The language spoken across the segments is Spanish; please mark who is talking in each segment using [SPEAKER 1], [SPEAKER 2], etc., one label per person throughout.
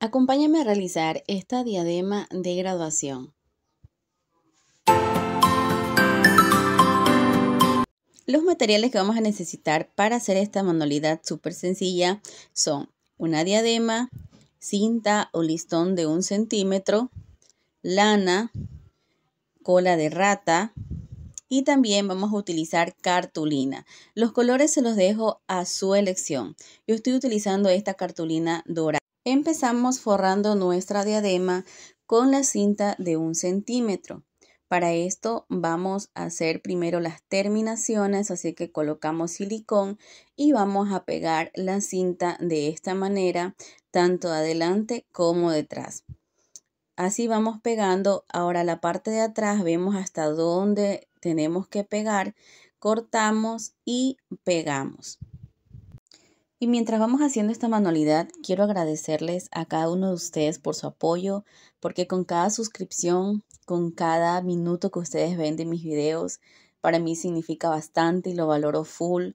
[SPEAKER 1] Acompáñame a realizar esta diadema de graduación. Los materiales que vamos a necesitar para hacer esta manualidad súper sencilla son una diadema, cinta o listón de un centímetro, lana, cola de rata y también vamos a utilizar cartulina. Los colores se los dejo a su elección. Yo estoy utilizando esta cartulina dorada. Empezamos forrando nuestra diadema con la cinta de un centímetro. Para esto vamos a hacer primero las terminaciones, así que colocamos silicón y vamos a pegar la cinta de esta manera, tanto adelante como detrás. Así vamos pegando. Ahora la parte de atrás vemos hasta dónde tenemos que pegar, cortamos y pegamos. Y mientras vamos haciendo esta manualidad, quiero agradecerles a cada uno de ustedes por su apoyo, porque con cada suscripción, con cada minuto que ustedes ven de mis videos, para mí significa bastante y lo valoro full,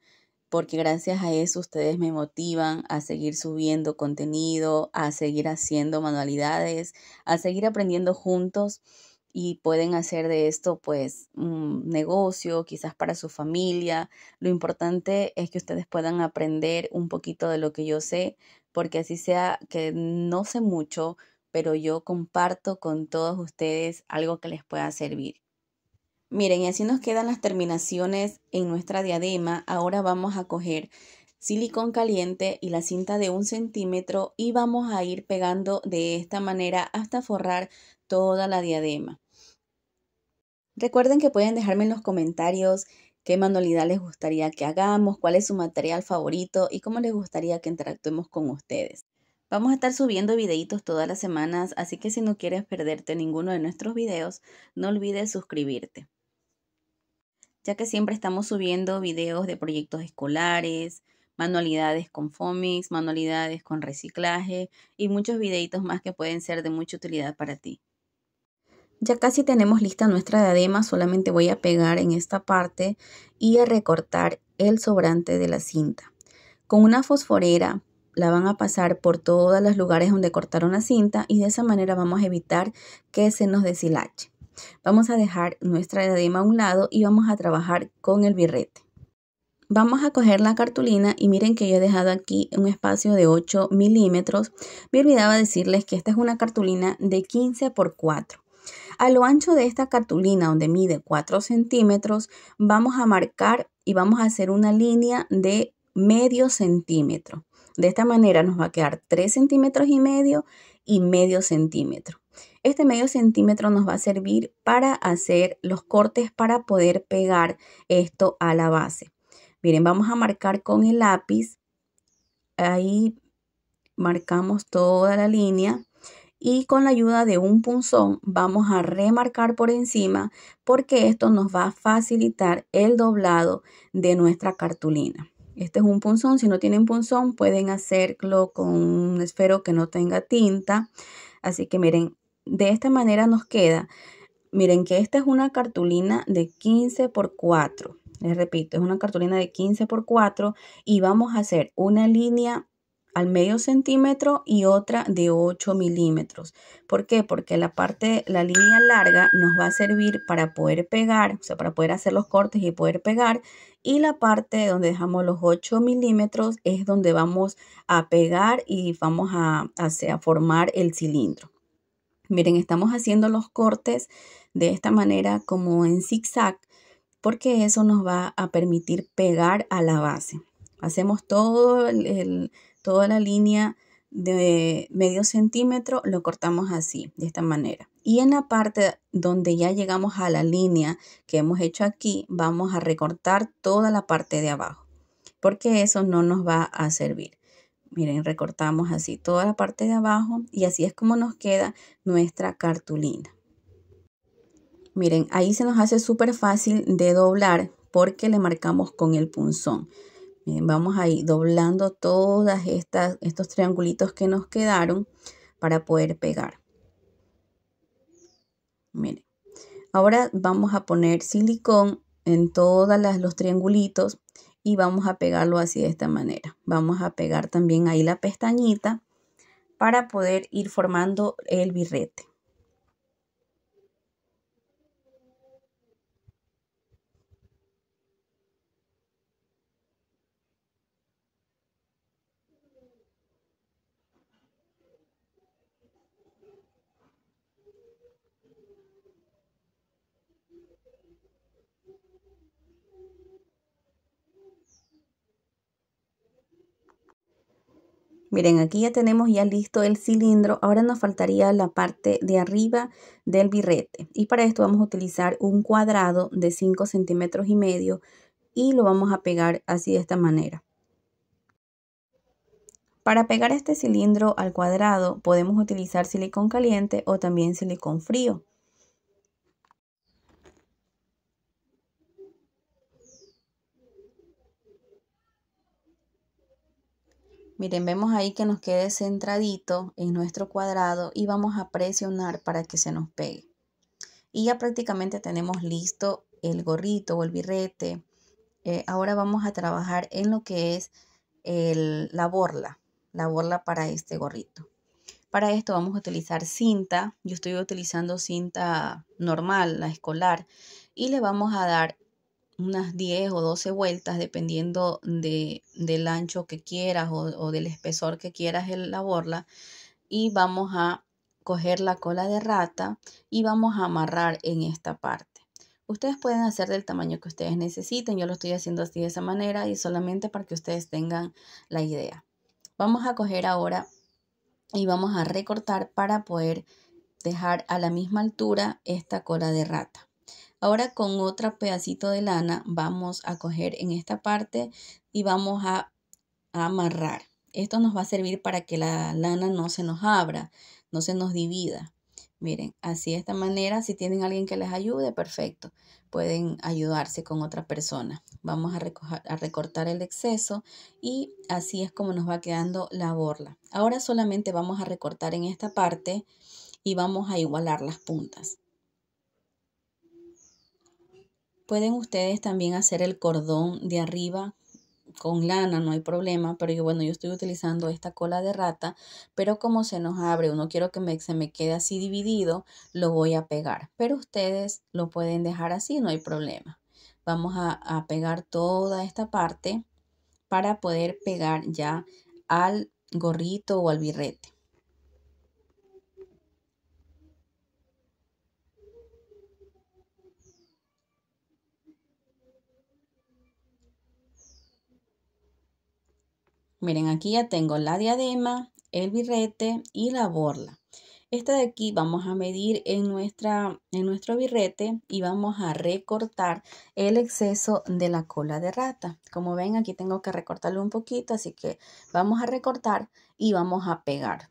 [SPEAKER 1] porque gracias a eso ustedes me motivan a seguir subiendo contenido, a seguir haciendo manualidades, a seguir aprendiendo juntos y pueden hacer de esto pues un negocio, quizás para su familia. Lo importante es que ustedes puedan aprender un poquito de lo que yo sé, porque así sea que no sé mucho, pero yo comparto con todos ustedes algo que les pueda servir. Miren, y así nos quedan las terminaciones en nuestra diadema. Ahora vamos a coger silicón caliente y la cinta de un centímetro y vamos a ir pegando de esta manera hasta forrar toda la diadema. Recuerden que pueden dejarme en los comentarios qué manualidad les gustaría que hagamos, cuál es su material favorito y cómo les gustaría que interactuemos con ustedes. Vamos a estar subiendo videitos todas las semanas, así que si no quieres perderte ninguno de nuestros videos, no olvides suscribirte. Ya que siempre estamos subiendo videos de proyectos escolares, manualidades con FOMIX, manualidades con reciclaje y muchos videitos más que pueden ser de mucha utilidad para ti. Ya casi tenemos lista nuestra diadema, solamente voy a pegar en esta parte y a recortar el sobrante de la cinta. Con una fosforera la van a pasar por todos los lugares donde cortaron la cinta y de esa manera vamos a evitar que se nos deshilache. Vamos a dejar nuestra diadema a un lado y vamos a trabajar con el birrete. Vamos a coger la cartulina y miren que yo he dejado aquí un espacio de 8 milímetros. Me olvidaba decirles que esta es una cartulina de 15 por 4. A lo ancho de esta cartulina, donde mide 4 centímetros, vamos a marcar y vamos a hacer una línea de medio centímetro. De esta manera nos va a quedar 3 centímetros y medio y medio centímetro. Este medio centímetro nos va a servir para hacer los cortes para poder pegar esto a la base. Miren, vamos a marcar con el lápiz. Ahí marcamos toda la línea y con la ayuda de un punzón vamos a remarcar por encima porque esto nos va a facilitar el doblado de nuestra cartulina. Este es un punzón, si no tienen punzón pueden hacerlo con un esfero que no tenga tinta. Así que miren, de esta manera nos queda. Miren que esta es una cartulina de 15 por 4. Les repito, es una cartulina de 15 por 4 y vamos a hacer una línea al medio centímetro y otra de 8 milímetros. ¿Por qué? Porque la parte, la línea larga nos va a servir para poder pegar, o sea, para poder hacer los cortes y poder pegar. Y la parte donde dejamos los 8 milímetros es donde vamos a pegar y vamos a, formar el cilindro. Miren, estamos haciendo los cortes de esta manera como en zigzag porque eso nos va a permitir pegar a la base. Hacemos todo el toda la línea de medio centímetro lo cortamos así, de esta manera. Y en la parte donde ya llegamos a la línea que hemos hecho aquí, vamos a recortar toda la parte de abajo, porque eso no nos va a servir. Miren, recortamos así toda la parte de abajo y así es como nos queda nuestra cartulina. Miren, ahí se nos hace súper fácil de doblar porque le marcamos con el punzón. Eh, vamos a ir doblando todas estas estos triangulitos que nos quedaron para poder pegar. Miren, ahora vamos a poner silicón en todos los triangulitos y vamos a pegarlo así de esta manera. Vamos a pegar también ahí la pestañita para poder ir formando el birrete. Miren, aquí ya tenemos ya listo el cilindro. Ahora nos faltaría la parte de arriba del birrete. Y para esto vamos a utilizar un cuadrado de 5 centímetros y medio y lo vamos a pegar así de esta manera. Para pegar este cilindro al cuadrado podemos utilizar silicón caliente o también silicón frío. Miren, vemos ahí que nos quede centradito en nuestro cuadrado y vamos a presionar para que se nos pegue. Y ya prácticamente tenemos listo el gorrito o el birrete. Eh, ahora vamos a trabajar en lo que es la borla, la borla para este gorrito. Para esto vamos a utilizar cinta, yo estoy utilizando cinta normal, la escolar, y le vamos a dar unas 10 o 12 vueltas dependiendo de, del ancho que quieras o, del espesor que quieras en la borla y vamos a coger la cola de rata y vamos a amarrar en esta parte. Ustedes pueden hacer del tamaño que ustedes necesiten, yo lo estoy haciendo así de esa manera y solamente para que ustedes tengan la idea. Vamos a coger ahora y vamos a recortar para poder dejar a la misma altura esta cola de rata. Ahora con otro pedacito de lana vamos a coger en esta parte y vamos a, amarrar. Esto nos va a servir para que la lana no se nos abra, no se nos divida. Miren, así de esta manera, si tienen alguien que les ayude, perfecto. Pueden ayudarse con otra persona. Vamos a, recortar el exceso y así es como nos va quedando la borla. Ahora solamente vamos a recortar en esta parte y vamos a igualar las puntas. Pueden ustedes también hacer el cordón de arriba con lana, no hay problema, pero yo, bueno, yo estoy utilizando esta cola de rata, pero como se nos abre, uno quiero que me, se me quede así dividido, lo voy a pegar, pero ustedes lo pueden dejar así, no hay problema. Vamos a, a pegar toda esta parte para poder pegar ya al gorrito o al birrete. Miren, aquí ya tengo la diadema, el birrete y la borla. Esta de aquí vamos a medir en, nuestra, en nuestro birrete y vamos a recortar el exceso de la cola de rata. Como ven, aquí tengo que recortarlo un poquito, así que vamos a recortar y vamos a pegar.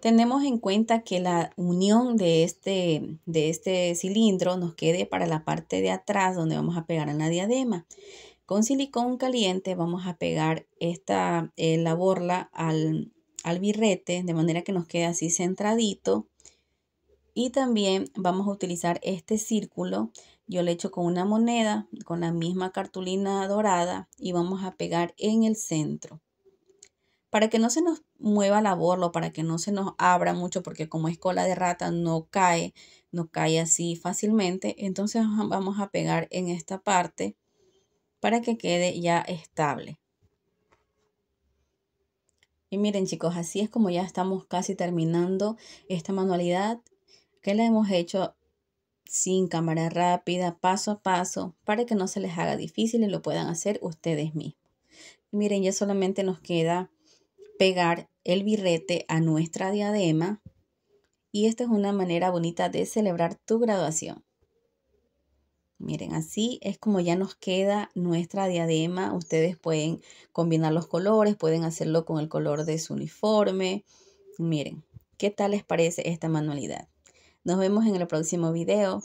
[SPEAKER 1] tenemos en cuenta que la unión de este, de este cilindro nos quede para la parte de atrás donde vamos a pegar en la diadema. Con silicón caliente vamos a pegar esta, eh, la borla al, al birrete de manera que nos quede así centradito. Y también vamos a utilizar este círculo, yo le echo con una moneda, con la misma cartulina dorada y vamos a pegar en el centro para que no se nos mueva la borla, para que no se nos abra mucho, porque como es cola de rata no cae, no cae así fácilmente. Entonces vamos a pegar en esta parte para que quede ya estable. Y miren chicos, así es como ya estamos casi terminando esta manualidad que la hemos hecho sin cámara rápida, paso a paso, para que no se les haga difícil y lo puedan hacer ustedes mismos. miren, ya solamente nos queda pegar el birrete a nuestra diadema y esta es una manera bonita de celebrar tu graduación. Miren, así es como ya nos queda nuestra diadema. Ustedes pueden combinar los colores, pueden hacerlo con el color de su uniforme. Miren, ¿qué tal les parece esta manualidad? Nos vemos en el próximo video.